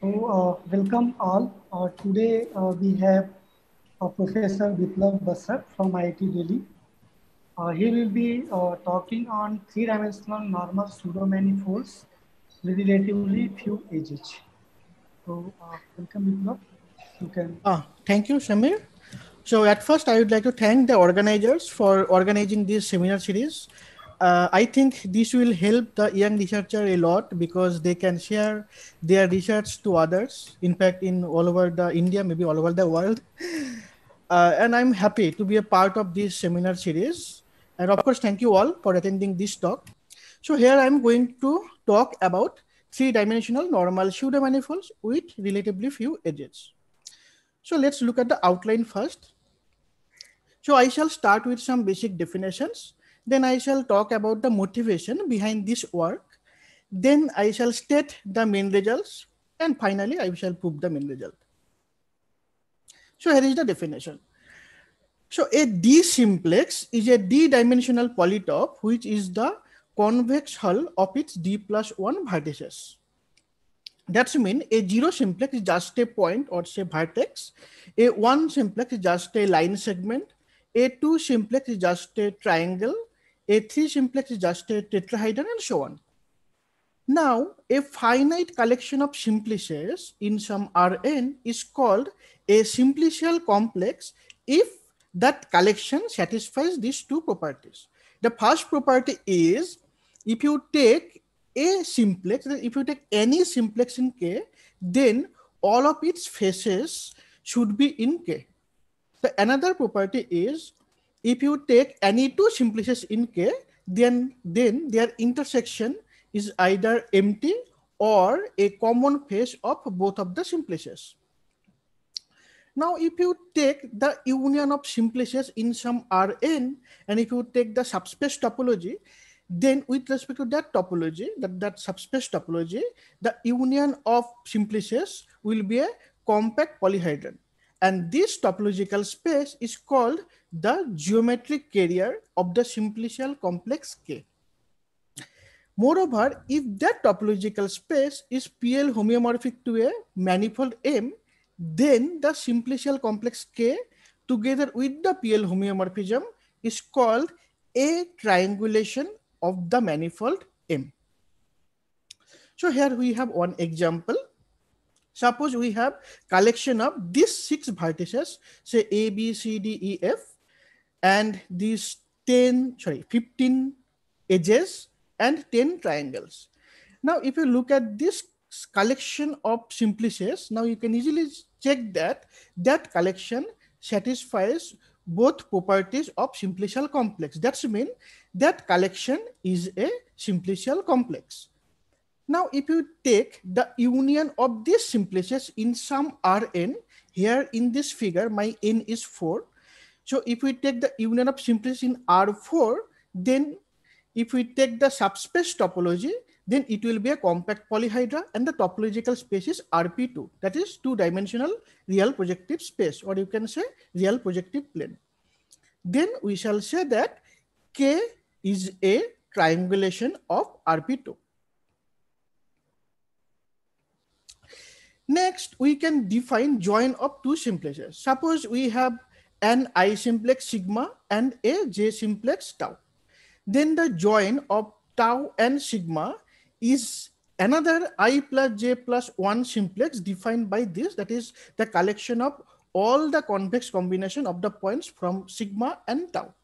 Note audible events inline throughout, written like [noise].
So uh, welcome all. Uh, today uh, we have uh, Professor Biplav Basar from IIT Delhi. Uh, he will be uh, talking on three-dimensional normal pseudo manifolds with relatively few edges. So welcome Biplav. You can. Ah, thank you, Shamir. So at first, I would like to thank the organizers for organizing this seminar series uh, I think this will help the young researcher a lot because they can share their research to others. In fact, in all over the India, maybe all over the world. [laughs] Uh, and I'm happy to be a part of this seminar series. And of course, thank you all for attending this talk. So here I'm going to talk about three-dimensional normal pseudo manifolds with relatively few edges. So let's look at the outline first. So I shall start with some basic definitions then I shall talk about the motivation behind this work. Then I shall state the main results. And finally, I shall prove the main result. So here is the definition. So a D-simplex is a D-dimensional polytope, which is the convex hull of its D plus one vertices. That's mean a zero simplex is just a point or say vertex. A one simplex is just a line segment. A two simplex is just a triangle a 3 simplex is just a tetrahedron and so on. Now, a finite collection of simplices in some Rn is called a simplicial complex if that collection satisfies these two properties. The first property is if you take a simplex, if you take any simplex in K, then all of its faces should be in K. The another property is if you take any two simplices in K, then, then their intersection is either empty or a common face of both of the simplices. Now, if you take the union of simplices in some Rn, and if you take the subspace topology, then with respect to that topology, that, that subspace topology, the union of simplices will be a compact polyhedron. And this topological space is called the geometric carrier of the simplicial complex K. Moreover, if that topological space is PL homeomorphic to a manifold M, then the simplicial complex K together with the PL homeomorphism is called a triangulation of the manifold M. So here we have one example. Suppose we have collection of these six vertices, say A, B, C, D, E, F, and these 10 sorry 15 edges and 10 triangles now if you look at this collection of simplices now you can easily check that that collection satisfies both properties of simplicial complex that's mean that collection is a simplicial complex now if you take the union of these simplices in some rn here in this figure my n is 4 so if we take the union of simplices in R4, then if we take the subspace topology, then it will be a compact polyhedra and the topological space is RP2. That is two-dimensional real projective space or you can say real projective plane. Then we shall say that K is a triangulation of RP2. Next, we can define join of two simplices. Suppose we have an I simplex sigma and a J simplex tau. Then the join of tau and sigma is another I plus J plus 1 simplex defined by this, that is the collection of all the convex combination of the points from sigma and tau.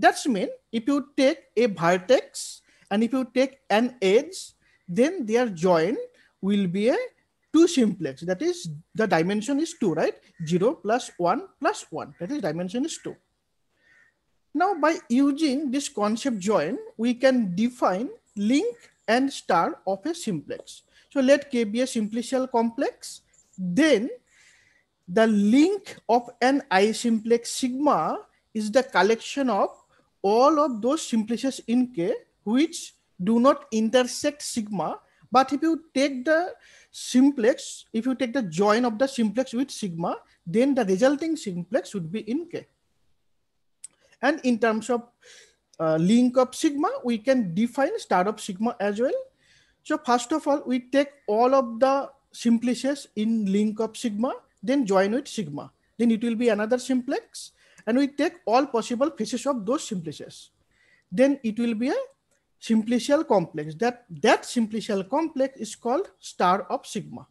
That's mean if you take a vertex and if you take an edge, then their join will be a two simplex that is the dimension is 2 right 0 plus 1 plus 1 that is dimension is 2 now by using this concept join we can define link and star of a simplex so let k be a simplicial complex then the link of an i simplex sigma is the collection of all of those simplices in k which do not intersect sigma but if you take the simplex, if you take the join of the simplex with sigma, then the resulting simplex would be in K. And in terms of uh, link of sigma, we can define star of sigma as well. So first of all, we take all of the simplices in link of sigma, then join with sigma. Then it will be another simplex and we take all possible faces of those simplices. Then it will be a simplicial complex. That, that simplicial complex is called star of sigma.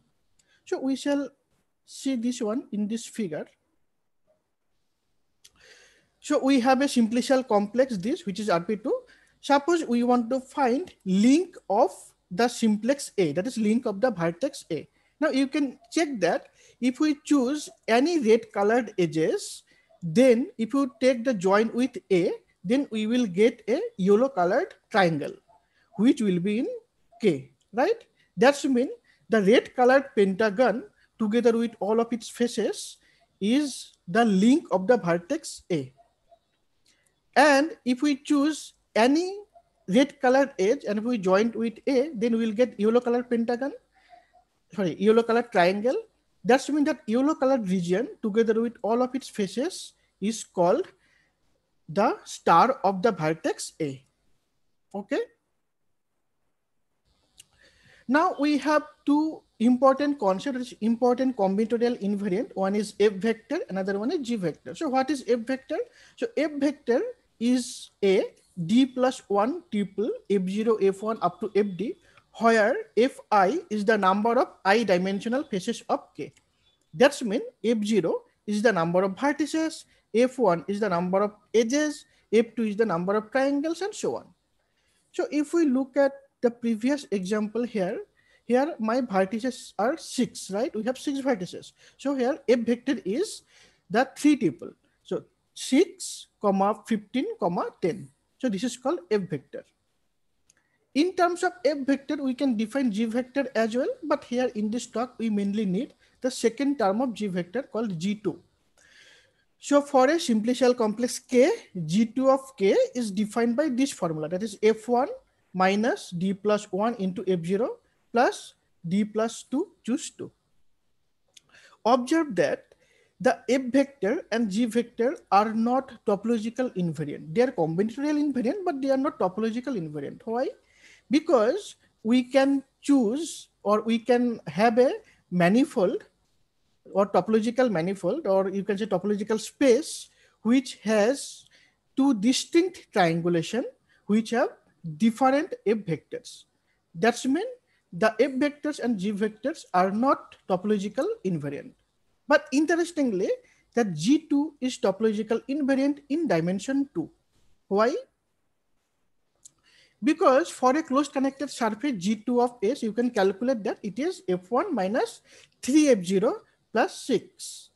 So we shall see this one in this figure. So we have a simplicial complex this which is RP2. Suppose we want to find link of the simplex A that is link of the vertex A. Now you can check that if we choose any red colored edges then if you take the join with A then we will get a yellow colored triangle, which will be in K, right? That's mean the red colored pentagon together with all of its faces is the link of the vertex A. And if we choose any red colored edge and if we join with A, then we will get yellow colored pentagon, sorry, yellow colored triangle. That's mean that yellow colored region together with all of its faces is called the star of the vertex A. Okay. Now we have two important concepts, important combinatorial invariant. One is F vector, another one is G vector. So what is F vector? So F vector is a D plus 1 tuple F0, F1 up to Fd, where Fi is the number of i dimensional faces of K. That's mean F0 is the number of vertices, f1 is the number of edges, f2 is the number of triangles and so on. So if we look at the previous example here, here my vertices are six, right? We have six vertices. So here f vector is the three tuple. So six comma 15 comma 10. So this is called f vector. In terms of f vector, we can define g vector as well, but here in this talk, we mainly need the second term of g vector called g2. So for a simply shell complex K, G2 of K is defined by this formula that is F1 minus D plus 1 into F0 plus D plus 2 choose 2. Observe that the F vector and G vector are not topological invariant. They are combinatorial invariant, but they are not topological invariant. Why? Because we can choose or we can have a manifold or topological manifold or you can say topological space which has two distinct triangulation which have different f vectors. That's mean the f vectors and g vectors are not topological invariant. But interestingly, that G2 is topological invariant in dimension 2. Why? Because for a closed connected surface G2 of S, you can calculate that it is F1 minus 3F0 plus 6.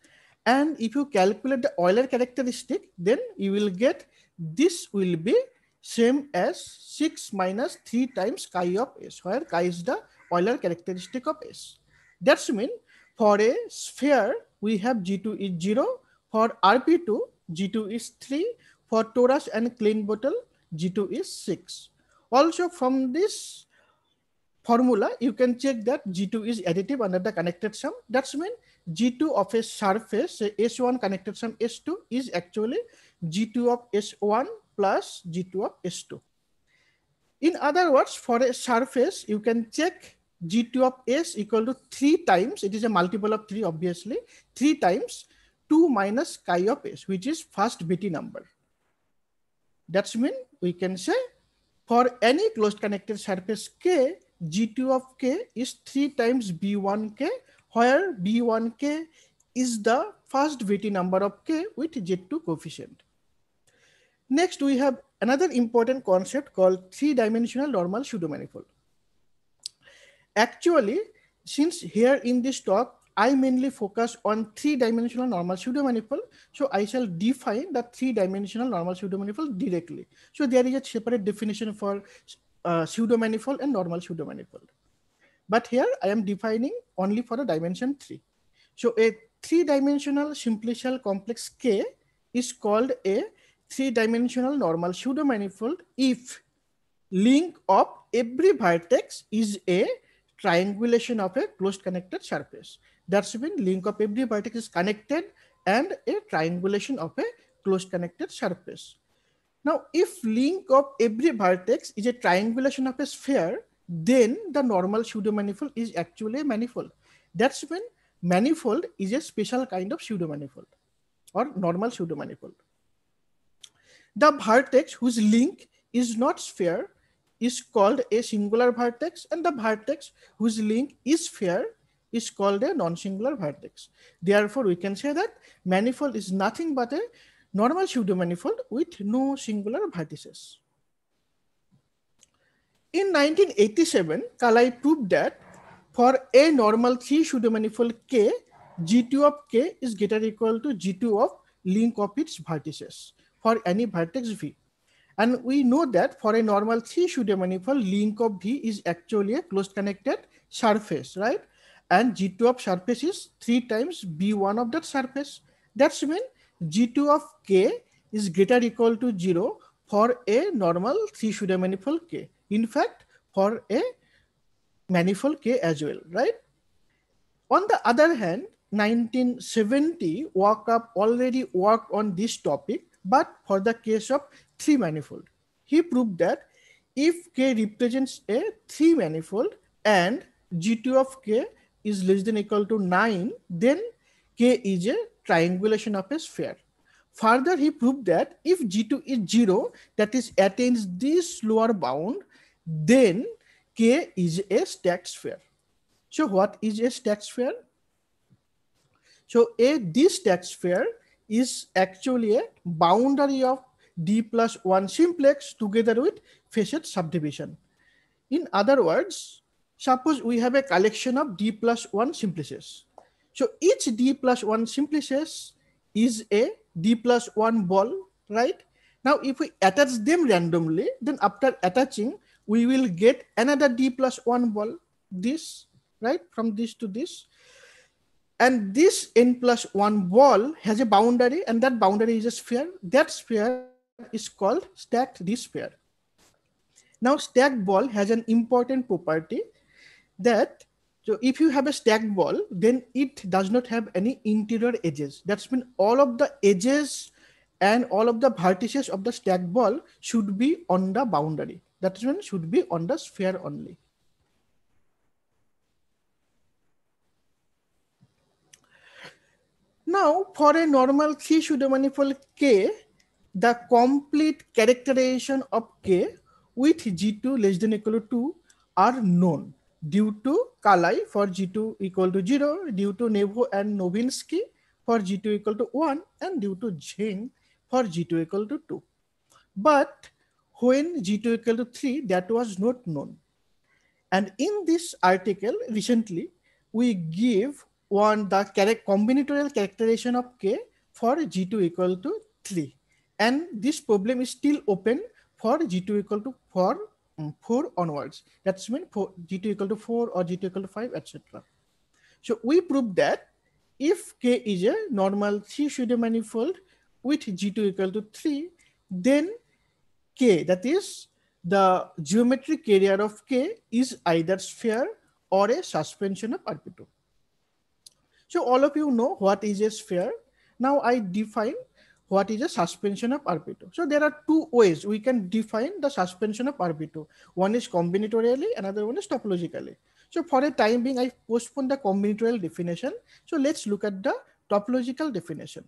And if you calculate the Euler characteristic, then you will get this will be same as 6 minus 3 times chi of S, where chi is the Euler characteristic of S. That's mean for a sphere, we have G2 is 0. For RP2, G2 is 3. For torus and clean bottle, G2 is 6. Also from this formula, you can check that G2 is additive under the connected sum. That's mean G2 of a surface S1 connected from S2 is actually G2 of S1 plus G2 of S2. In other words, for a surface, you can check G2 of S equal to 3 times, it is a multiple of 3 obviously, 3 times 2 minus chi of S, which is first BT number. That's mean we can say for any closed connected surface K, G2 of K is 3 times B1K where B1k is the first VT number of k with Z2 coefficient. Next, we have another important concept called three-dimensional normal pseudo-manifold. Actually, since here in this talk, I mainly focus on three-dimensional normal pseudo-manifold, So I shall define the three-dimensional normal pseudo-manifold directly. So there is a separate definition for uh, manifold and normal pseudo-manifold. But here I am defining only for a dimension three. So a three-dimensional simplicial complex K is called a three-dimensional normal pseudo manifold if link of every vertex is a triangulation of a closed connected surface. That's when link of every vertex is connected and a triangulation of a closed connected surface. Now, if link of every vertex is a triangulation of a sphere, then the normal pseudo manifold is actually a manifold. That's when manifold is a special kind of pseudo manifold or normal pseudo manifold. The vertex whose link is not sphere is called a singular vertex and the vertex whose link is sphere is called a non-singular vertex. Therefore, we can say that manifold is nothing but a normal pseudo manifold with no singular vertices. In 1987, Kalai proved that for a normal three pseudo manifold K, G2 of K is greater equal to G2 of link of its vertices for any vertex V. And we know that for a normal three pseudo manifold, link of V is actually a closed connected surface, right? And G2 of surface is three times B1 of that surface. That's mean G2 of K is greater equal to zero for a normal three pseudo manifold K in fact for a manifold K as well, right? On the other hand, 1970 Walkup already worked on this topic, but for the case of three manifold, he proved that if K represents a three manifold and G2 of K is less than equal to nine, then K is a triangulation of a sphere. Further, he proved that if G2 is zero, that is attains this lower bound, then K is a stacked sphere. So what is a stacked sphere? So a this stacked sphere is actually a boundary of d plus 1 simplex together with facet subdivision. In other words, suppose we have a collection of d plus 1 simplices. So each d plus 1 simplices is a d plus 1 ball, right? Now, if we attach them randomly, then after attaching, we will get another d plus 1 ball, this, right, from this to this. And this n plus 1 ball has a boundary, and that boundary is a sphere. That sphere is called stacked d sphere. Now, stacked ball has an important property that so if you have a stacked ball, then it does not have any interior edges. That's mean all of the edges and all of the vertices of the stacked ball should be on the boundary that treatment should be on the sphere only. Now, for a normal three pseudo manifold K, the complete characterization of K with G2 less than equal to 2 are known due to Kalai for G2 equal to 0, due to Nevo and Novinsky for G2 equal to 1, and due to Zheng for G2 equal to 2. But when G2 equal to 3, that was not known. And in this article recently, we give one the correct combinatorial characterization of K for G2 equal to 3. And this problem is still open for G2 equal to 4, um, 4 onwards. That's mean for G2 equal to 4 or G2 equal to 5, etc. So we prove that if K is a normal 3 pseudo manifold with G2 equal to 3, then K. That is, the geometric carrier of K is either sphere or a suspension of rp So all of you know what is a sphere. Now I define what is a suspension of rp So there are two ways we can define the suspension of rp One is combinatorially, another one is topologically. So for a time being, I postpone the combinatorial definition. So let's look at the topological definition.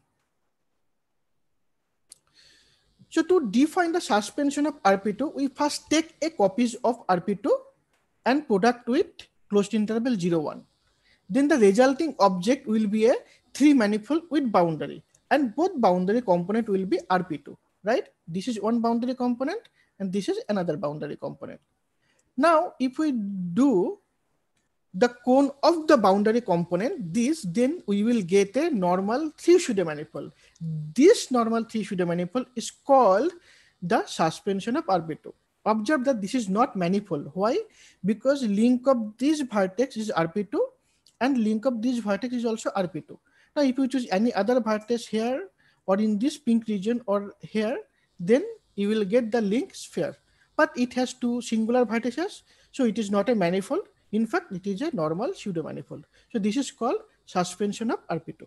So to define the suspension of RP2, we first take a copies of RP2 and product with closed interval 0, 1. Then the resulting object will be a three manifold with boundary and both boundary component will be RP2, right? This is one boundary component and this is another boundary component. Now, if we do the cone of the boundary component this then we will get a normal three pseudo manifold this normal three pseudo manifold is called the suspension of rp2 observe that this is not manifold why because link of this vertex is rp2 and link of this vertex is also rp2 now if you choose any other vertex here or in this pink region or here then you will get the link sphere but it has two singular vertices so it is not a manifold in fact, it is a normal pseudo manifold. So this is called suspension of RP2.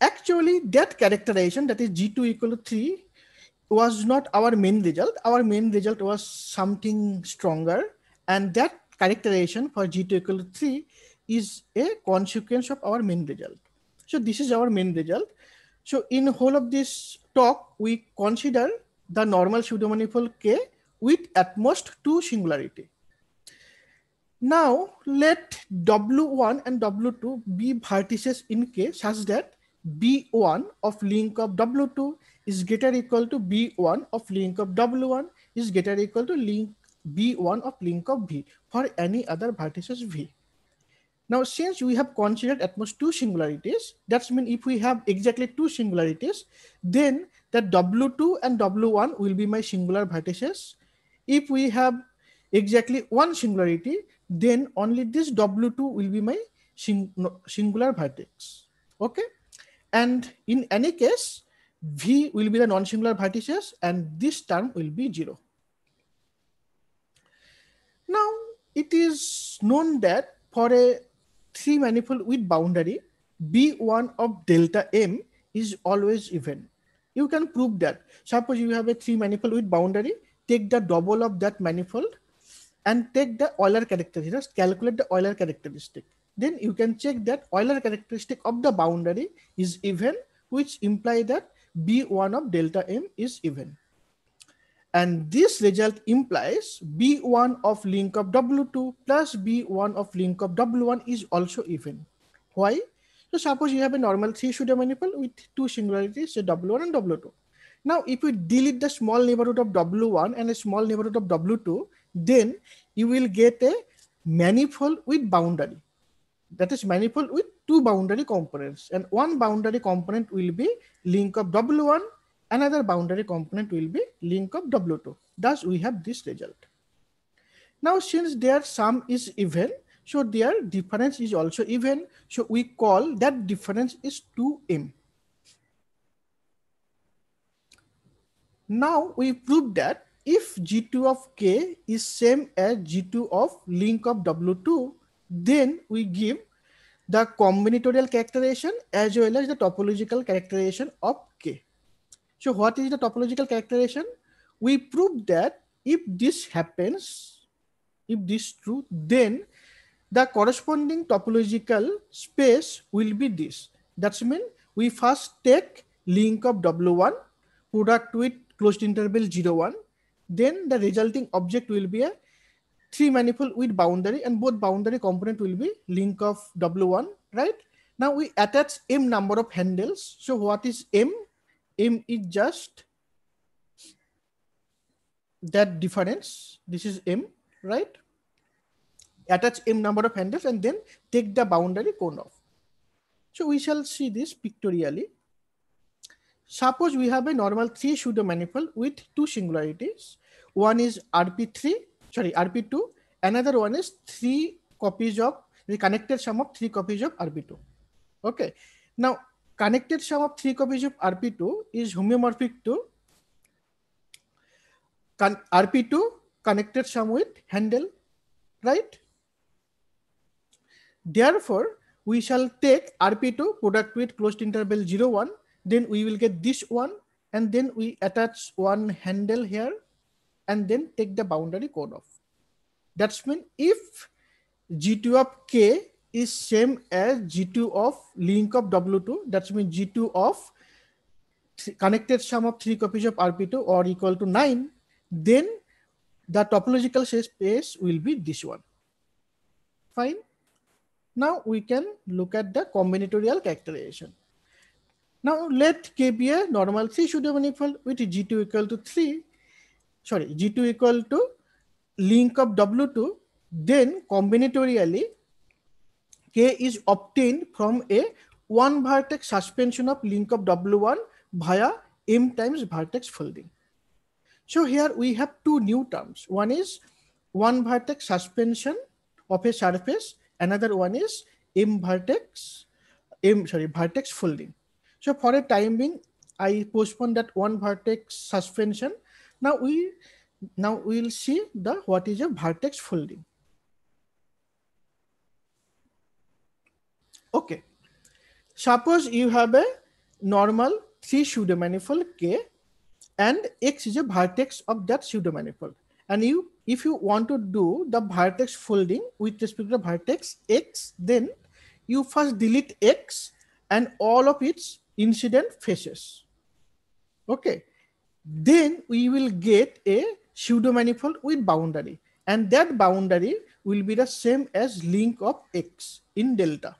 Actually, that characterization that is G2 equal to 3 was not our main result. Our main result was something stronger. And that characterization for G2 equal to 3 is a consequence of our main result. So this is our main result. So in whole of this talk, we consider the normal pseudo manifold K with at most two singularity. Now let W1 and W2 be vertices in K such that B1 of link of W2 is greater equal to B1 of link of W1 is greater equal to link B1 of link of V for any other vertices V. Now, since we have considered at most two singularities, that means if we have exactly two singularities, then that W2 and W1 will be my singular vertices if we have exactly one singularity then only this w2 will be my sing singular vertex okay and in any case v will be the non-singular vertices and this term will be zero now it is known that for a three manifold with boundary b1 of delta m is always even you can prove that suppose you have a three manifold with boundary take the double of that manifold and take the Euler characteristic, calculate the Euler characteristic. Then you can check that Euler characteristic of the boundary is even, which imply that B1 of delta M is even. And this result implies B1 of link of W2 plus B1 of link of W1 is also even. Why? So suppose you have a normal three-shooter manifold with two singularities, so W1 and W2 now, if you delete the small neighborhood of W1 and a small neighborhood of W2, then you will get a manifold with boundary. That is manifold with two boundary components. And one boundary component will be link of W1, another boundary component will be link of W2. Thus, we have this result. Now, since their sum is even, so their difference is also even. So we call that difference is 2m. Now we prove that if G2 of K is same as G2 of link of W2, then we give the combinatorial characterization as well as the topological characterization of K. So what is the topological characterization? We prove that if this happens, if this true, then the corresponding topological space will be this. That's mean we first take link of W1, product with closed interval 0, 1, then the resulting object will be a three manifold with boundary and both boundary component will be link of W1, right? Now we attach M number of handles. So what is M? M is just that difference. This is M, right? Attach M number of handles and then take the boundary cone off. So we shall see this pictorially. Suppose we have a normal three pseudo manifold with two singularities. One is RP3, sorry, RP2. Another one is three copies of the connected sum of three copies of RP2. Okay. Now, connected sum of three copies of RP2 is homeomorphic to RP2 connected sum with handle, right? Therefore, we shall take RP2 product with closed interval 0, 1 then we will get this one and then we attach one handle here and then take the boundary code off. That's mean if G2 of K is same as G2 of link of W2, that's mean G2 of connected sum of three copies of RP2 or equal to nine, then the topological space will be this one. Fine. Now we can look at the combinatorial characterization. Now let K be a normal C pseudo manifold with G2 equal to 3, sorry, G2 equal to link of W2, then combinatorially K is obtained from a one vertex suspension of link of W1 via M times vertex folding. So here we have two new terms. One is one vertex suspension of a surface. Another one is M vertex, M sorry, vertex folding. So for a time being, I postpone that one vertex suspension. Now we now we'll see the what is a vertex folding. Okay. Suppose you have a normal three pseudo manifold K and X is a vertex of that pseudo manifold. And you if you want to do the vertex folding with respect to the vertex X, then you first delete X and all of its incident phases. Okay. Then we will get a pseudo manifold with boundary and that boundary will be the same as link of X in delta.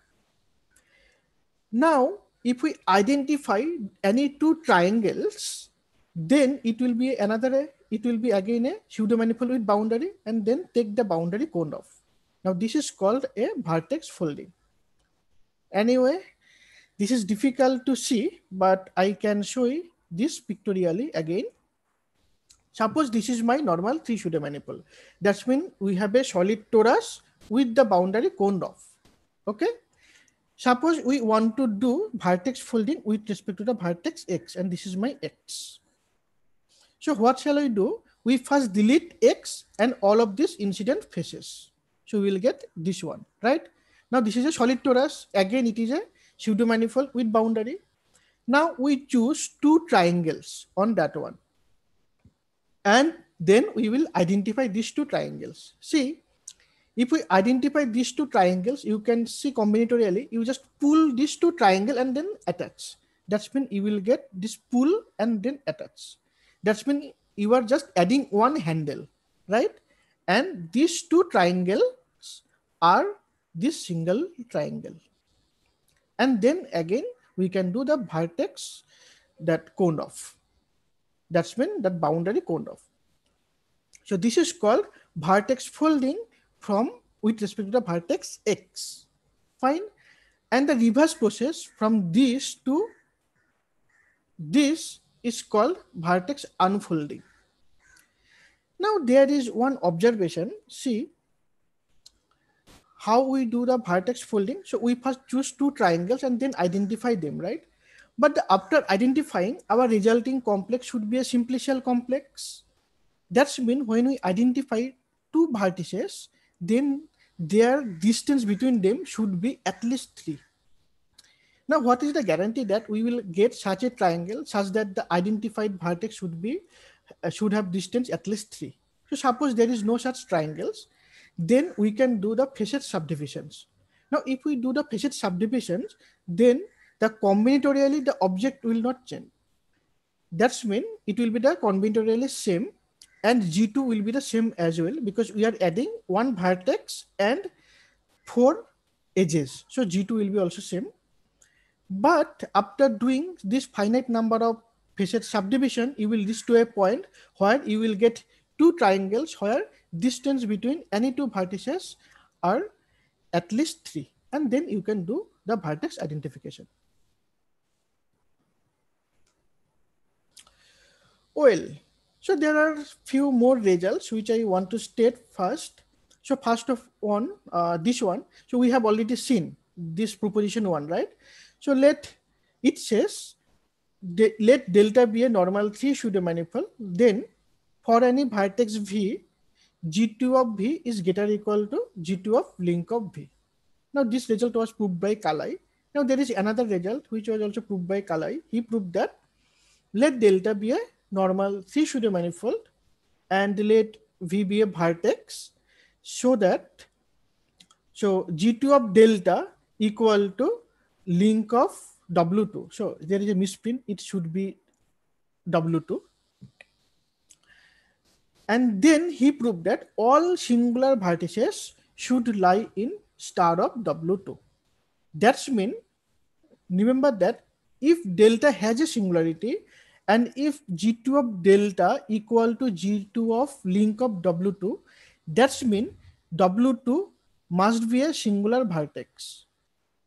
Now, if we identify any two triangles, then it will be another, it will be again a pseudo manifold with boundary and then take the boundary cone off. Now, this is called a vertex folding. Anyway, this is difficult to see, but I can show you this pictorially again. Suppose this is my normal three-shooter maniple. That's mean we have a solid torus with the boundary coned off. Okay. Suppose we want to do vertex folding with respect to the vertex x, and this is my x. So what shall I do? We first delete x and all of these incident faces. So we'll get this one, right? Now this is a solid torus. Again, it is a pseudo manifold with boundary. Now we choose two triangles on that one. And then we will identify these two triangles. See, if we identify these two triangles, you can see combinatorially, you just pull these two triangle and then attach. That's mean you will get this pull and then attach. That's mean you are just adding one handle, right? And these two triangles are this single triangle. And then again, we can do the vertex that cone off. That's when that boundary cone off. So this is called vertex folding from with respect to the vertex X. Fine. And the reverse process from this to this is called vertex unfolding. Now there is one observation. See, how we do the vertex folding. So we first choose two triangles and then identify them, right? But after identifying, our resulting complex should be a simplicial complex. That's mean when we identify two vertices, then their distance between them should be at least three. Now, what is the guarantee that we will get such a triangle such that the identified vertex should be uh, should have distance at least three? So suppose there is no such triangles, then we can do the facet subdivisions. Now, if we do the facet subdivisions, then the combinatorially the object will not change. That's mean it will be the combinatorially same and G2 will be the same as well because we are adding one vertex and four edges. So G2 will be also same. But after doing this finite number of facet subdivision, you will reach to a point where you will get two triangles where distance between any two vertices are at least three. And then you can do the vertex identification. Well, so there are few more results which I want to state first. So first of one, uh, this one. So we have already seen this proposition one, right? So let it says de let delta be a normal three shooter manifold. Then for any vertex v, G2 of V is greater equal to G2 of link of V. Now this result was proved by Kalai. Now there is another result which was also proved by Kalai. He proved that let delta be a normal C pseudo manifold and let V be a vertex so that so G2 of delta equal to link of W2. So there is a misprint. It should be W2. And then he proved that all singular vertices should lie in star of W2. That's mean, remember that if delta has a singularity and if G2 of delta equal to G2 of link of W2, that's mean W2 must be a singular vertex.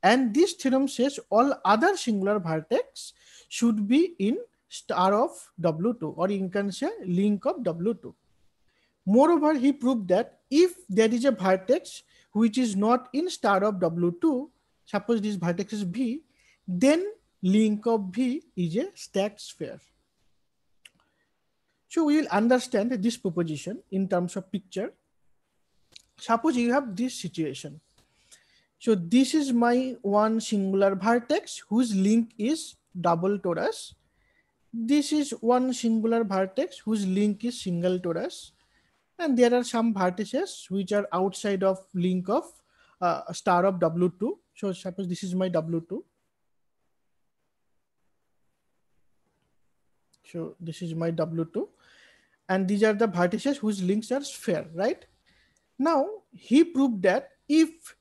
And this theorem says all other singular vertex should be in star of W2 or you can say link of W2. Moreover, he proved that if there is a vertex which is not in star of W2, suppose this vertex is V, then link of V is a stacked sphere. So we will understand this proposition in terms of picture. Suppose you have this situation. So this is my one singular vertex whose link is double torus. This is one singular vertex whose link is single torus and there are some vertices which are outside of link of uh, star of w2 so suppose this is my w2 so this is my w2 and these are the vertices whose links are sphere right now he proved that if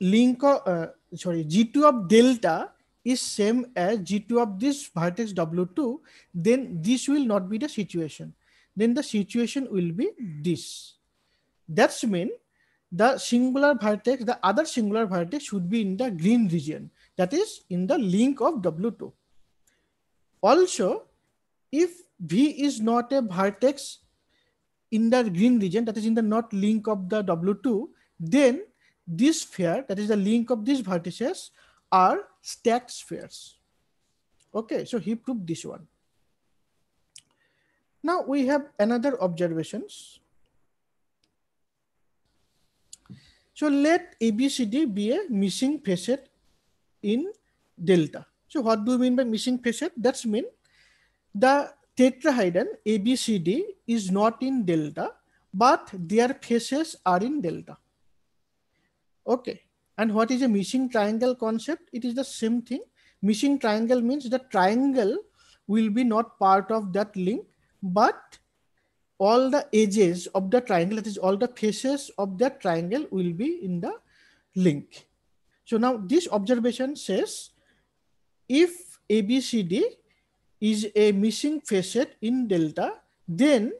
link of, uh, sorry g2 of delta is same as g2 of this vertex w2 then this will not be the situation then the situation will be this. That's mean the singular vertex, the other singular vertex should be in the green region, that is in the link of W2. Also, if V is not a vertex in the green region, that is in the not link of the W2, then this sphere, that is the link of these vertices, are stacked spheres. Okay, so he proved this one. Now we have another observations. So let ABCD be a missing facet in delta. So what do you mean by missing facet? That's mean the tetrahedron ABCD is not in delta, but their faces are in delta. Okay. And what is a missing triangle concept? It is the same thing. Missing triangle means the triangle will be not part of that link but all the edges of the triangle, that is all the faces of that triangle will be in the link. So now this observation says if ABCD is a missing facet in delta, then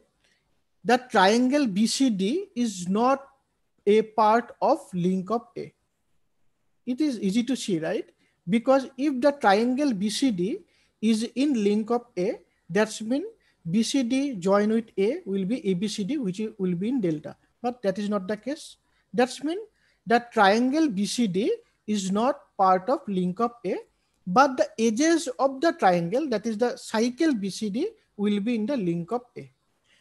the triangle BCD is not a part of link of A. It is easy to see, right? Because if the triangle BCD is in link of A, that's mean BCD join with A will be ABCD, which will be in delta. But that is not the case. That's mean that triangle BCD is not part of link of A, but the edges of the triangle, that is the cycle BCD, will be in the link of A.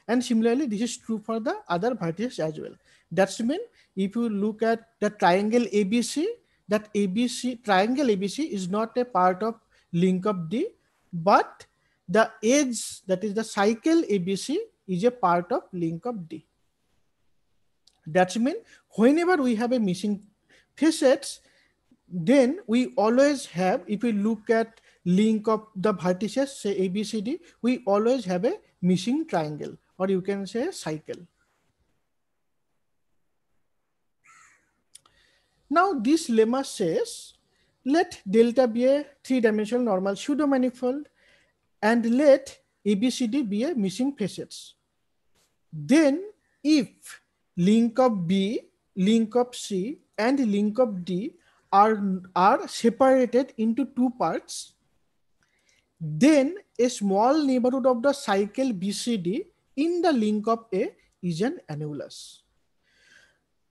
And similarly, this is true for the other vertices as well. That's mean if you look at the triangle ABC, that ABC triangle ABC is not a part of link of D, but the edge that is the cycle ABC is a part of link of D. That means whenever we have a missing facets, then we always have, if we look at link of the vertices, say ABCD, we always have a missing triangle or you can say cycle. Now this lemma says, let delta be a three-dimensional normal pseudo manifold and let ABCD be a missing facets. Then if link of B, link of C and link of D are, are separated into two parts, then a small neighborhood of the cycle BCD in the link of A is an annulus.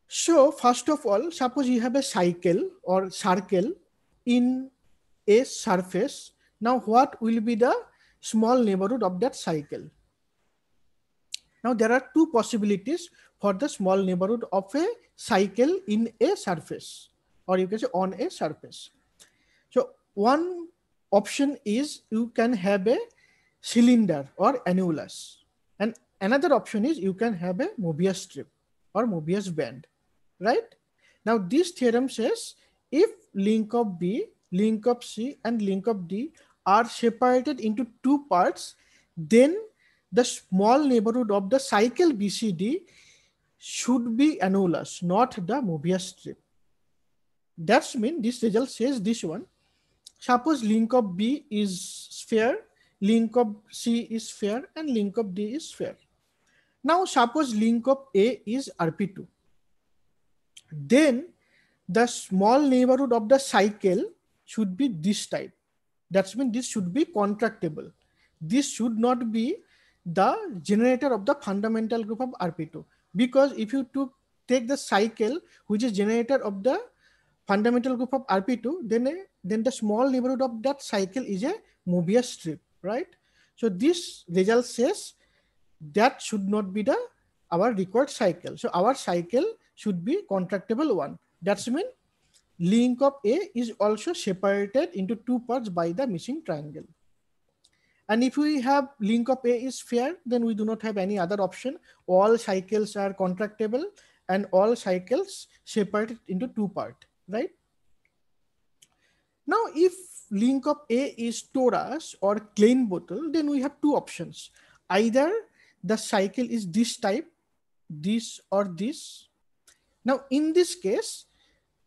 So first of all, suppose you have a cycle or circle in a surface. Now what will be the small neighborhood of that cycle. Now there are two possibilities for the small neighborhood of a cycle in a surface or you can say on a surface. So one option is you can have a cylinder or annulus and another option is you can have a Mobius strip or Mobius band, right? Now this theorem says if link of B, link of C and link of D are separated into two parts, then the small neighborhood of the cycle BCD should be annulus, not the Mobius strip. That's mean this result says this one. Suppose link of B is sphere, link of C is sphere, and link of D is sphere. Now suppose link of A is RP2. Then the small neighborhood of the cycle should be this type that's when this should be contractable this should not be the generator of the fundamental group of rp2 because if you took take the cycle which is generator of the fundamental group of rp2 then a, then the small neighborhood of that cycle is a mobius strip right so this result says that should not be the our required cycle so our cycle should be contractable one that's mean link of A is also separated into two parts by the missing triangle. And if we have link of A is fair, then we do not have any other option. All cycles are contractible and all cycles separated into two part, right? Now, if link of A is torus or Klein bottle, then we have two options. Either the cycle is this type, this or this. Now, in this case,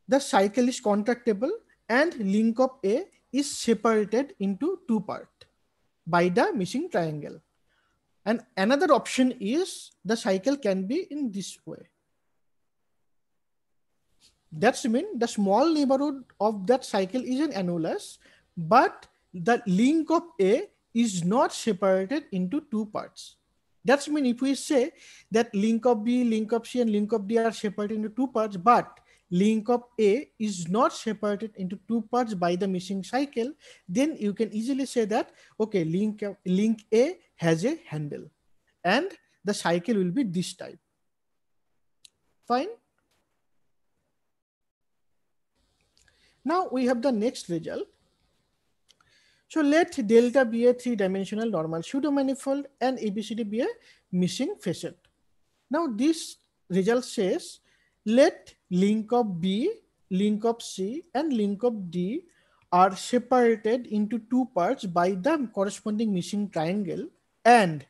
the cycle is contractible and link of A is separated into two part by the missing triangle. And another option is the cycle can be in this way. That's mean the small neighborhood of that cycle is an annulus, but the link of A is not separated into two parts. That's mean if we say that link of B, link of C, and link of D are separated into two parts, but link of A is not separated into two parts by the missing cycle, then you can easily say that, okay, link, link A has a handle and the cycle will be this type. Fine. Now we have the next result. So let delta be a three-dimensional normal pseudo manifold and ABCD be a missing facet. Now this result says let link of B, link of C, and link of D are separated into two parts by the corresponding missing triangle and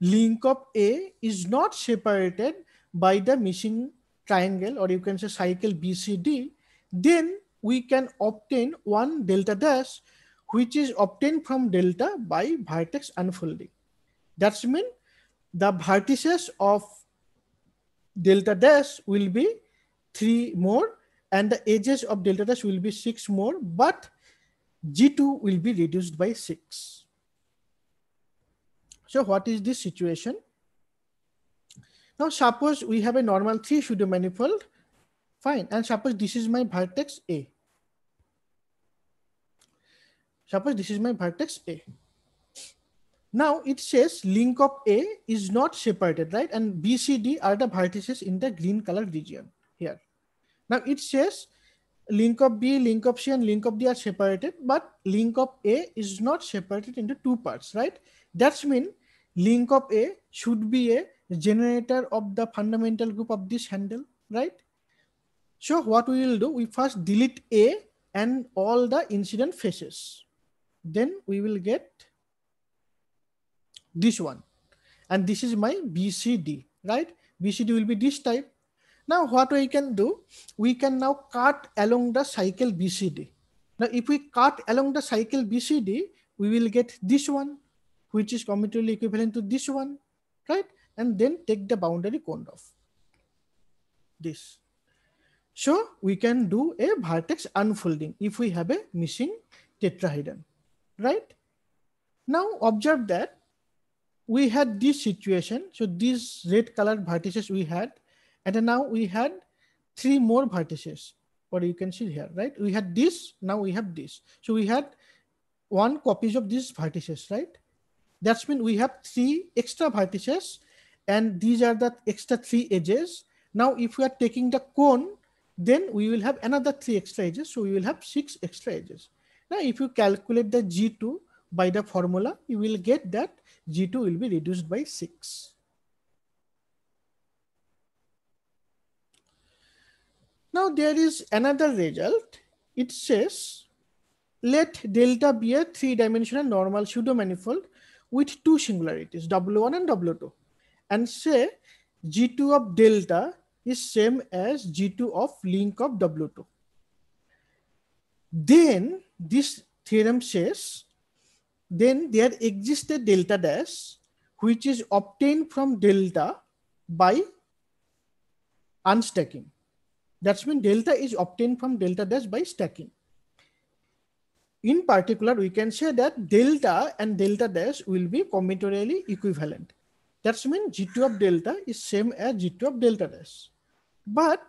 link of A is not separated by the missing triangle or you can say cycle BCD, then we can obtain one delta dash which is obtained from delta by vertex unfolding. That's mean the vertices of delta dash will be three more and the edges of delta dash will be six more, but G2 will be reduced by six. So what is this situation? Now suppose we have a normal three pseudo manifold, fine. And suppose this is my vertex A. Suppose this is my vertex A. Now it says link of A is not separated, right? And B, C, D are the vertices in the green color region here. Now it says link of B, link of C and link of D are separated, but link of A is not separated into two parts, right? That's mean link of A should be a generator of the fundamental group of this handle, right? So what we will do, we first delete A and all the incident faces. Then we will get this one. And this is my BCD, right? BCD will be this type. Now what we can do, we can now cut along the cycle BCD. Now if we cut along the cycle BCD, we will get this one, which is commutatively equivalent to this one, right? And then take the boundary cone off this. So we can do a vertex unfolding if we have a missing tetrahedron, right? Now observe that we had this situation. So these red colored vertices we had, and now we had three more vertices, What you can see here, right? We had this, now we have this. So we had one copies of these vertices, right? That's mean we have three extra vertices and these are the extra three edges. Now, if we are taking the cone, then we will have another three extra edges. So we will have six extra edges. Now, if you calculate the G2 by the formula, you will get that G2 will be reduced by 6. Now there is another result. It says, let delta be a three-dimensional normal pseudo manifold with two singularities, W1 and W2. And say G2 of delta is same as G2 of link of W2. Then this theorem says then there exists a delta dash which is obtained from delta by unstacking. That's when delta is obtained from delta dash by stacking. In particular, we can say that delta and delta dash will be combinatorially equivalent. That's mean G2 of delta is same as G2 of delta dash. But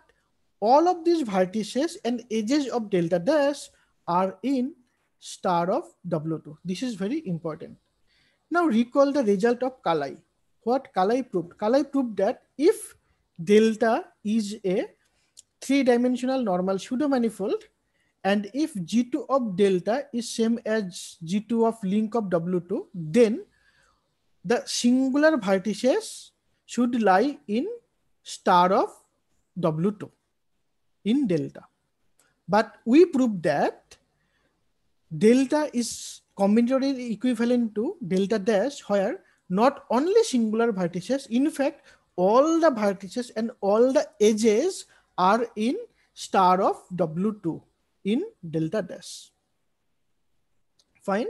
all of these vertices and edges of delta dash are in star of W2. This is very important. Now recall the result of Kalai. What Kalai proved? Kalai proved that if delta is a three-dimensional normal pseudo-manifold and if G2 of delta is same as G2 of link of W2, then the singular vertices should lie in star of W2 in delta. But we proved that delta is combinatorial equivalent to delta dash where not only singular vertices, in fact, all the vertices and all the edges are in star of W2 in delta dash. Fine.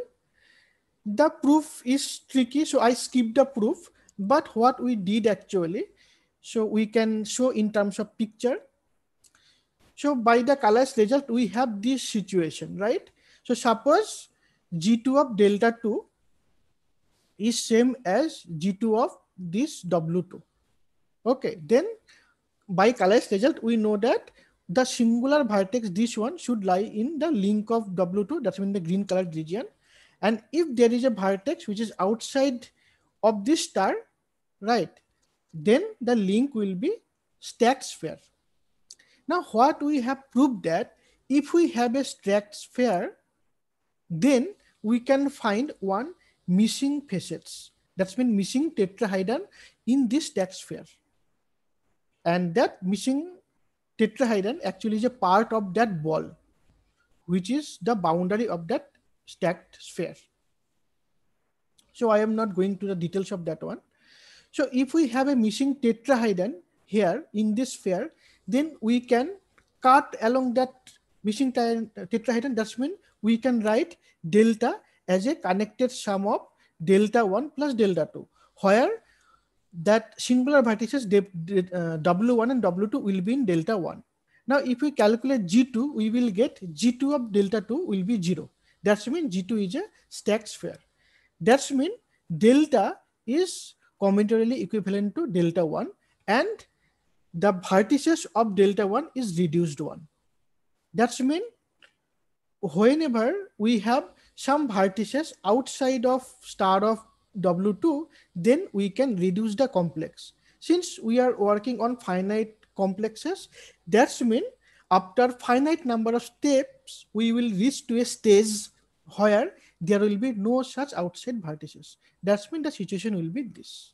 The proof is tricky, so I skip the proof. But what we did actually, so we can show in terms of picture. So by the colors result, we have this situation, right? So suppose G2 of delta 2 is same as G2 of this W2. Okay, then by Calais result, we know that the singular vertex, this one should lie in the link of W2, that's in the green colored region. And if there is a vertex which is outside of this star, right, then the link will be stacked sphere. Now what we have proved that if we have a stacked sphere, then we can find one missing facets. That's mean missing tetrahedron in this tax sphere. And that missing tetrahedron actually is a part of that ball, which is the boundary of that stacked sphere. So I am not going to the details of that one. So if we have a missing tetrahedron here in this sphere, then we can cut along that missing tetrahedron. That's mean we can write delta as a connected sum of delta 1 plus delta 2, where that singular vertices uh, W1 and W2 will be in delta 1. Now, if we calculate G2, we will get G2 of delta 2 will be 0. That's mean G2 is a stacked sphere. That's mean delta is combinatorially equivalent to delta 1 and the vertices of delta 1 is reduced 1. That's mean whenever we have some vertices outside of star of W2, then we can reduce the complex. Since we are working on finite complexes, that's mean after finite number of steps, we will reach to a stage where there will be no such outside vertices. That's mean the situation will be this.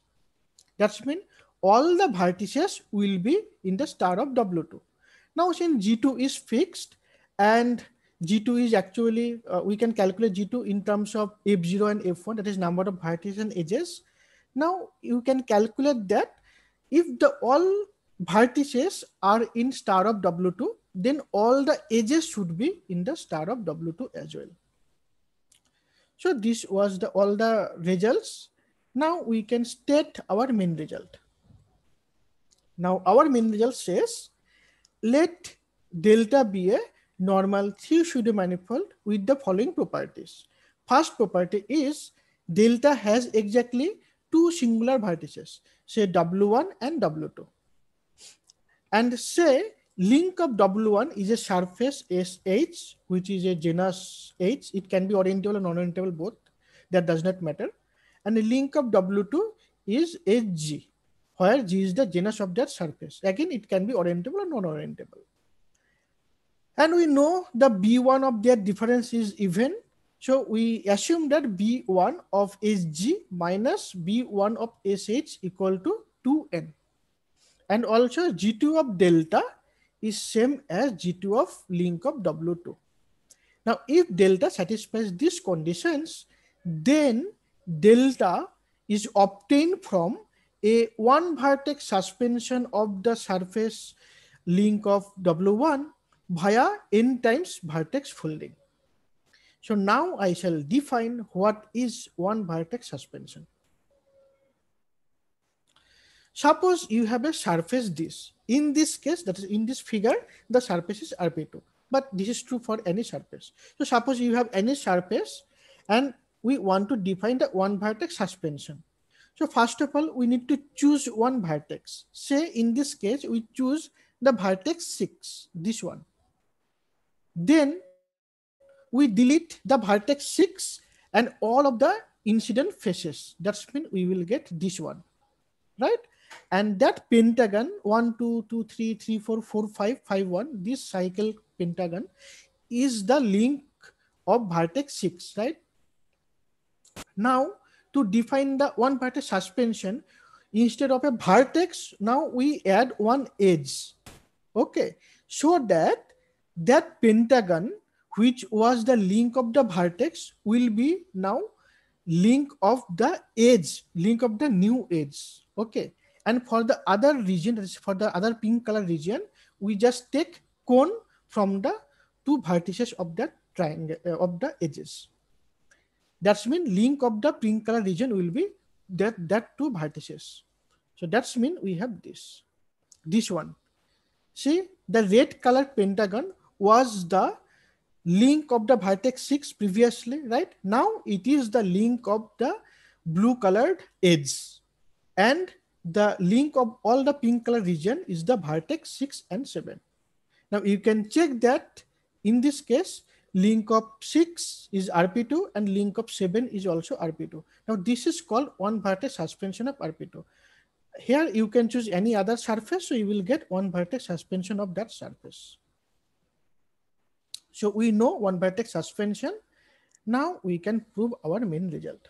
That's mean all the vertices will be in the star of W2. Now since G2 is fixed and G2 is actually, uh, we can calculate G2 in terms of F0 and F1, that is number of vertices edges. Now you can calculate that if the all vertices are in star of W2, then all the edges should be in the star of W2 as well. So this was the all the results. Now we can state our main result. Now our main result says, let delta be a normal three-shooter manifold with the following properties. First property is delta has exactly two singular vertices, say W1 and W2. And say link of W1 is a surface SH, which is a genus H. It can be orientable and non-orientable both. That does not matter. And the link of W2 is HG, where G is the genus of that surface. Again, it can be orientable or non-orientable. And we know the B1 of their difference is even. So we assume that B1 of SG minus B1 of SH equal to 2N. And also G2 of delta is same as G2 of link of W2. Now, if delta satisfies these conditions, then delta is obtained from a one vertex suspension of the surface link of W1 via n times vertex folding. So now I shall define what is one vertex suspension. Suppose you have a surface disk. In this case, that is in this figure, the surface is RP2. But this is true for any surface. So suppose you have any surface and we want to define the one vertex suspension. So first of all, we need to choose one vertex. Say in this case, we choose the vertex 6, this one. Then we delete the vertex 6 and all of the incident faces. That's mean we will get this one, right? And that pentagon 1, 2, 2, 3, 3, 4, 4, 5, 5, 1, this cycle pentagon is the link of vertex 6, right? Now, to define the one vertex suspension, instead of a vertex, now we add one edge, okay? So that that pentagon which was the link of the vertex will be now link of the edge link of the new edge okay and for the other region for the other pink color region we just take cone from the two vertices of the triangle uh, of the edges that's mean link of the pink color region will be that that two vertices so that's mean we have this this one see the red color pentagon was the link of the vertex 6 previously, right? Now it is the link of the blue colored edge and the link of all the pink color region is the vertex 6 and 7. Now you can check that in this case, link of 6 is RP2 and link of 7 is also RP2. Now this is called one vertex suspension of RP2. Here you can choose any other surface, so you will get one vertex suspension of that surface. So we know 1 by tech suspension. Now we can prove our main result.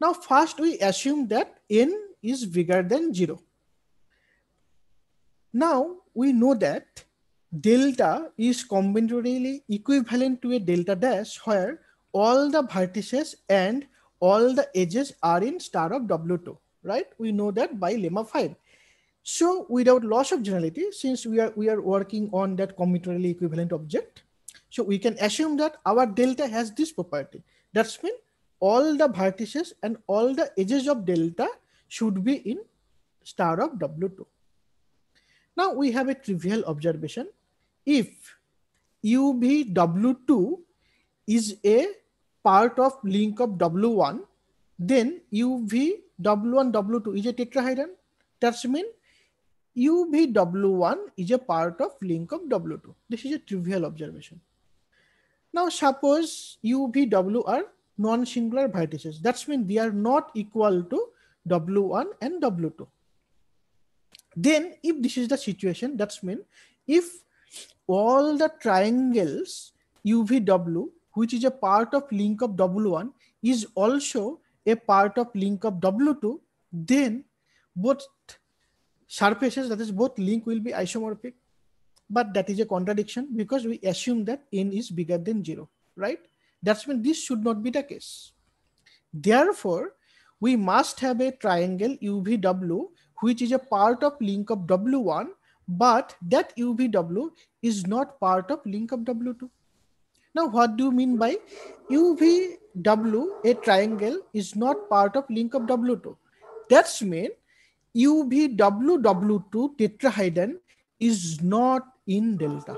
Now first we assume that n is bigger than 0. Now we know that delta is combinatorially equivalent to a delta dash where all the vertices and all the edges are in star of W2, right? We know that by lemma 5. So without loss of generality, since we are, we are working on that combinatorially equivalent object, so we can assume that our delta has this property. That's mean all the vertices and all the edges of delta should be in star of W2. Now we have a trivial observation. If UV W2 is a part of link of W1, then UV W1 W2 is a tetrahedron. That's mean UVW1 is a part of link of W2. This is a trivial observation. Now suppose UVW are non-singular vertices. That means they are not equal to W1 and W2. Then if this is the situation, that means if all the triangles UVW, which is a part of link of W1, is also a part of link of W2, then both surfaces that is both link will be isomorphic but that is a contradiction because we assume that n is bigger than 0 right that's when this should not be the case therefore we must have a triangle uvw which is a part of link of w1 but that uvw is not part of link of w2 now what do you mean by uvw a triangle is not part of link of w2 that's mean uvww 2 tetrahydrin is not in delta,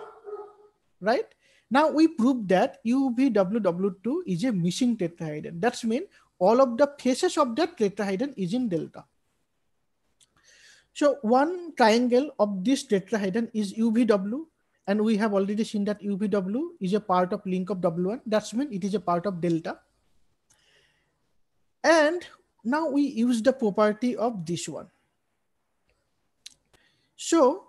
right? Now we proved that uvww 2 is a missing tetrahydrin. That's mean all of the faces of that tetrahydrin is in delta. So one triangle of this tetrahedron is UVW, and we have already seen that UVW is a part of link of W1. That's mean it is a part of delta. And now we use the property of this one. So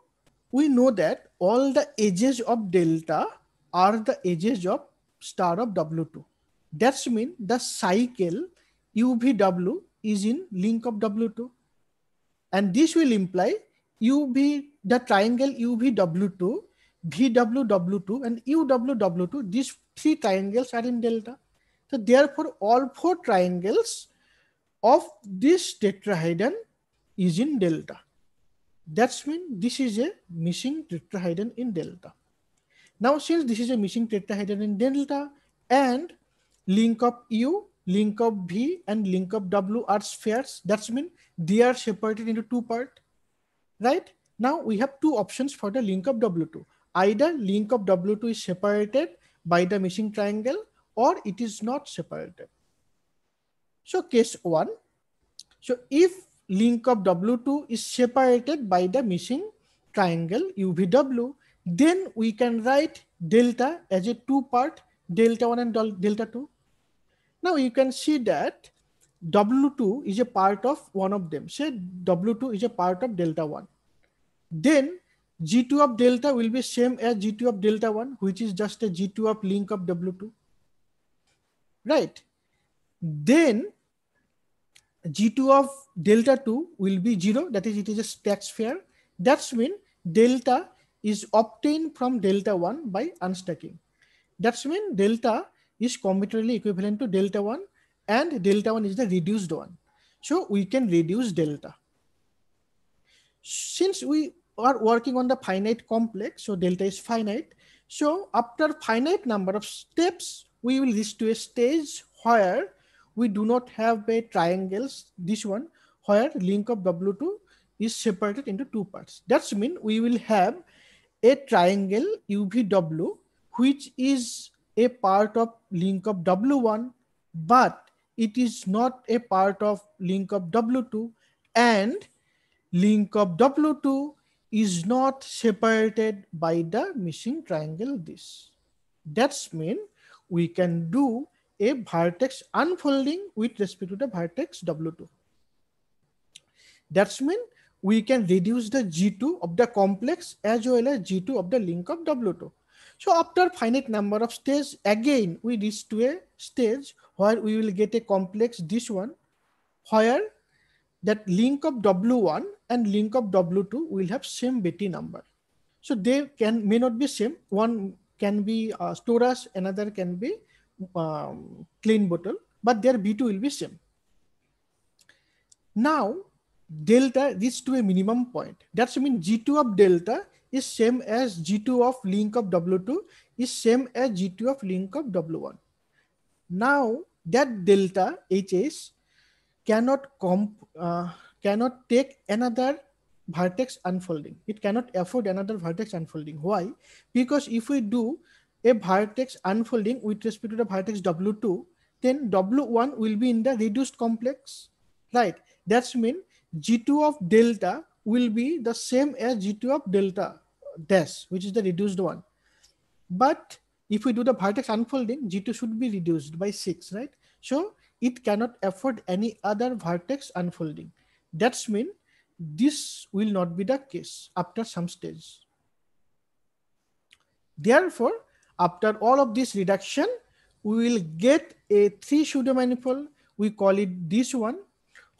we know that all the edges of delta are the edges of star of W2. That's mean the cycle UVW is in link of W2. And this will imply UV, the triangle UVW2, VWW2 and UWW2, these three triangles are in delta. So therefore all four triangles of this tetrahedron is in delta. That's when this is a missing tetrahedron in delta. Now, since this is a missing tetrahedron in delta and link of U, link of V and link of W are spheres, that's mean they are separated into two part, right? Now we have two options for the link of W2. Either link of W2 is separated by the missing triangle or it is not separated. So case one, so if link of W2 is separated by the missing triangle UVW. Then we can write delta as a two part delta 1 and delta 2. Now you can see that W2 is a part of one of them. Say W2 is a part of delta 1. Then G2 of delta will be same as G2 of delta 1, which is just a G2 of link of W2. Right. Then G2 of delta 2 will be 0. That is, it is a stack fair That's mean delta is obtained from delta 1 by unstacking. That's mean delta is combinatorily equivalent to delta 1 and delta 1 is the reduced one. So we can reduce delta. Since we are working on the finite complex, so delta is finite. So after finite number of steps, we will reach to a stage where we do not have a triangles, this one, where link of W2 is separated into two parts. That's mean we will have a triangle UVW, which is a part of link of W1, but it is not a part of link of W2 and link of W2 is not separated by the missing triangle this. That's mean we can do a vertex unfolding with respect to the vertex W2. That's mean we can reduce the G2 of the complex as well as G2 of the link of W2. So after finite number of stages, again, we reach to a stage where we will get a complex, this one, where that link of W1 and link of W2 will have same Betty number. So they can may not be same. One can be uh, Storas, another can be um, clean bottle, but their B2 will be same. Now, delta this to a minimum point. That's mean G2 of delta is same as G2 of link of W2 is same as G2 of link of W1. Now, that delta HS cannot comp, uh, cannot take another vertex unfolding. It cannot afford another vertex unfolding. Why? Because if we do a vertex unfolding with respect to the vertex W2, then W1 will be in the reduced complex, right? That's mean G2 of delta will be the same as G2 of delta dash, which is the reduced one. But if we do the vertex unfolding, G2 should be reduced by six, right? So it cannot afford any other vertex unfolding. That's mean this will not be the case after some stage. Therefore, after all of this reduction, we will get a three pseudo manifold. We call it this one,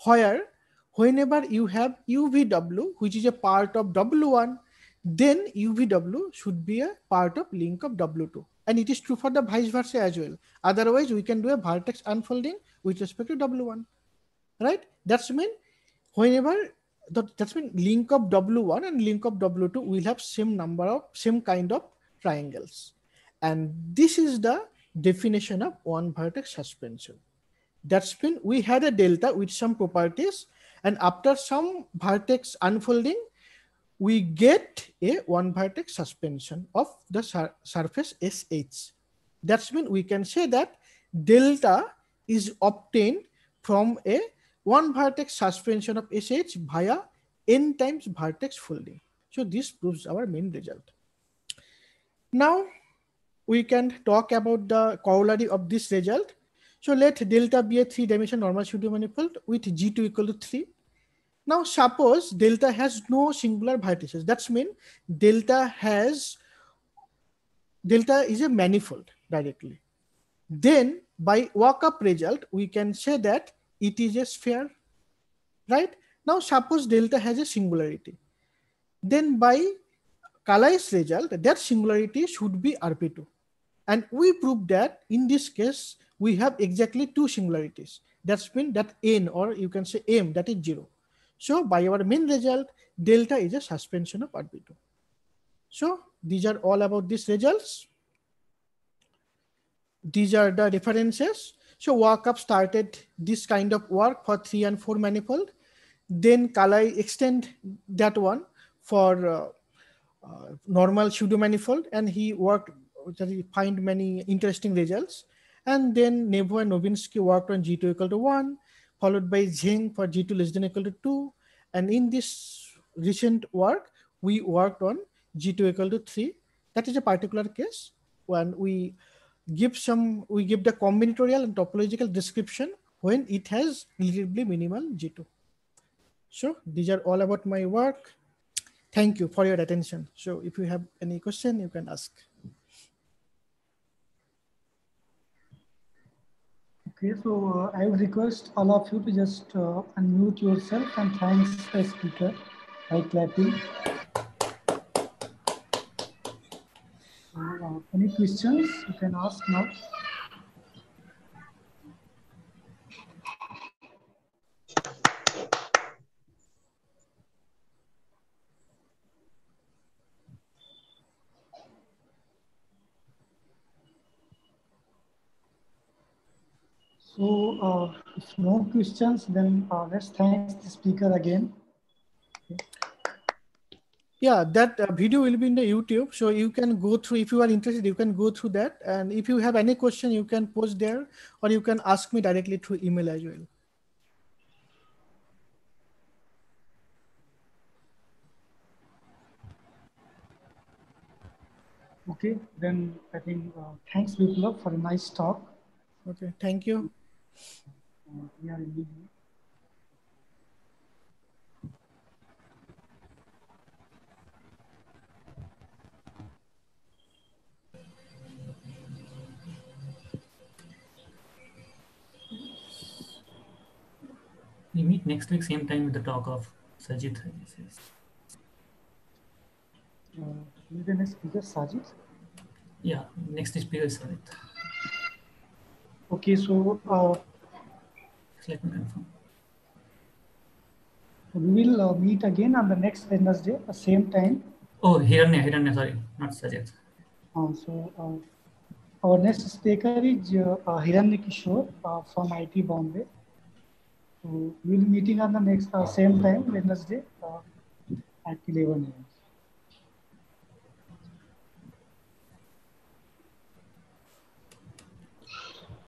where whenever you have UVW, which is a part of W1, then UVW should be a part of link of W2. And it is true for the vice versa as well. Otherwise, we can do a vertex unfolding with respect to W1, right? That's mean whenever that's mean link of W1 and link of W2 will have same number of same kind of triangles. And this is the definition of one vertex suspension. That's when we had a delta with some properties and after some vertex unfolding, we get a one vertex suspension of the sur surface SH. That's when we can say that delta is obtained from a one vertex suspension of SH via n times vertex folding. So this proves our main result. Now we can talk about the corollary of this result. So let delta be a three dimensional normal pseudo manifold with G2 equal to three. Now suppose delta has no singular vertices. That's mean delta has, delta is a manifold directly. Then by walk up result, we can say that it is a sphere, right? Now suppose delta has a singularity. Then by Kalai's result, that singularity should be RP2. And we proved that in this case, we have exactly two singularities. That's when that n or you can say m that is zero. So by our main result, delta is a suspension of RB2. So these are all about these results. These are the references. So Walkup started this kind of work for three and four manifold. Then Kalai extend that one for uh, uh, normal pseudo manifold and he worked find many interesting results. And then Nebo and Novinsky worked on G2 equal to 1, followed by Zheng for G2 less than equal to 2. And in this recent work, we worked on G2 equal to 3. That is a particular case when we give some, we give the combinatorial and topological description when it has relatively minimal G2. So these are all about my work. Thank you for your attention. So if you have any question, you can ask. Okay, so uh, I would request all of you to just uh, unmute yourself and thanks the speaker by clapping. Uh, any questions you can ask now. So uh, if no questions, then uh, let's thank the speaker again. Yeah, that uh, video will be in the YouTube. So you can go through, if you are interested, you can go through that. And if you have any question, you can post there or you can ask me directly through email as well. Okay, then I think uh, thanks, Biplab, for a nice talk. Okay, thank you. We meet next week, same time with the talk of Sajid. Uh, the next speaker, Sajid? Yeah, next speaker is Sajid. Okay, so uh, let me confirm. We will uh, meet again on the next Wednesday, the same time. Oh, Hiranya, Hiranya, sorry, not Sajid. Uh, um, so uh, our next speaker is uh, uh Hiranya Kishore uh, from IT Bombay. So we'll meeting on the next uh, same time Wednesday uh, at 11 a.m.